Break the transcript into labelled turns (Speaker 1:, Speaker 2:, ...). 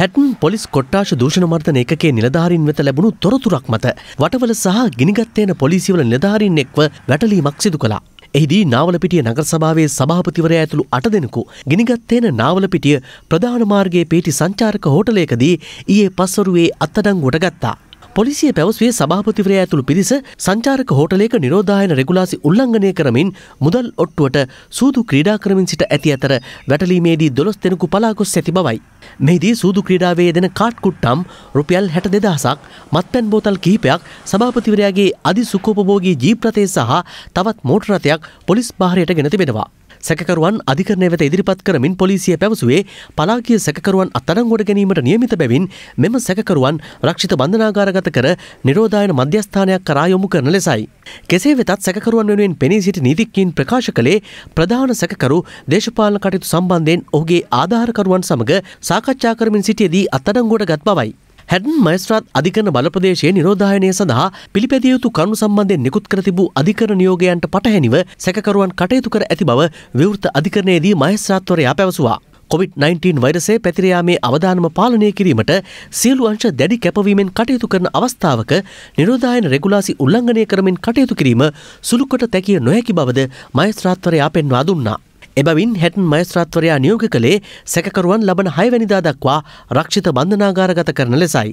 Speaker 1: Hatton police කොට්ටාශ දූෂණ මර්ධන එකේ නිලධාරින් වෙත ලැබුණු තොරතුරක් මත වටවල සහ ගිනිගත්තේන පොලිසිවල නිලධාරින් එක්ව වැටලීමක් සිදු කළා. එහිදී නාවලපිටිය නගර සභාවේ සභාපතිවරයා ඇතුළු අට දෙනෙකු ගිනිගත්තේන නාවලපිටිය ප්‍රධාන මාර්ගයේ පිටි සංචාරක හෝටලයකදී ඊයේ පස්වරුවේ අත්අඩංගුවට ගත්තා. පොලිසිය පැවසුවේ සභාපතිවරයා ඇතුළු පිරිස සංචාරක හෝටලයක නිරෝධායන රෙගුලාසි උල්ලංඝනය කරමින් මුදල් ඔට්ටුවට සූදු ක්‍රීඩා කරමින් සිට ඇති අතර වැටලීමේදී දොළොස් දෙනෙකු පලාගොස් ඇති බවයි. මෙහිදී සූදු ක්‍රීඩාවේ දෙන කාට්කුට්ටම් රුපියල් හැට දෙදහසක් මත්පැන් බෝතල් කිහිපයක් සභාපතිවරයාගේ අධි සුකෝපභෝගී ජීප්‍රතය සහ තවත් මෝටරතයක් පොලිස් භාරයට ගෙන තිබෙනවා. සැකරුවන් අධිකරණය වෙත ඉදිරිපත් කරමින් පොලිසිය පැවසුවේ පලාකිය සැකරුවන් අත්අඩංගුවට ගැනීමට නියමිත බැවින් මෙම සැකරුවන් රක්ෂිත බන්ධනාගාරගත කර නිරෝධායන මධ්‍යස්ථානයක් කරා යොමු කරන ලෙසයි. කෙසේ වෙතත් සැකරුවන් වෙනුවෙන් පෙනී සිටි නීතිඥයින් ප්‍රකාශ කළේ ප්‍රධාන සැකකරු දේශපාලන කටයුතු සම්බන්ධයෙන් ඔහුගේ ආධාරකරුවන් සමග සාකච්ඡා කරමින් සිටියේදී අත්අඩංගුවට ගත් බවයි. හැඩන් මයිස්ත්‍රාත් අධිකරණ බලප්‍රදේශයේ නිරෝධායනය සඳහා පිළිපැදිය යුතු කරුණු සම්බන්ධයෙන් නිකුත් කර තිබූ අධිකරණ නියෝගයන්ට පටහැනිව සැකකරුවන් කටයුතු කර ඇති බව විවෘත අධිකරණයේදී මයිස්ත්‍රාත්වරයා පැවසුවා. කොවිD-19 වෛරසේ පැතිරයාමේ අවධානම පාලනය කිරීමට සියලු අංශ දැඩි කැපවීමෙන් කටයුතු කරන අවස්ථාවක නිරෝධායන රෙගුලාසි උල්ලංඝනය කරමින් කටයුතු කිරීම සුළුකොට තැකිය නොහැකි බවද මයිස්ත්‍රාත්වරයා පෙන්වා දුන්නා. එබැවින් හැටන් මයස්ත්‍රාත්වරයා නියෝග කළේ සැකකරුවන් ලබන හයවැනිදා දක්වා රක්ෂිත බන්ධනාගාරගත කරන ලෙසයි.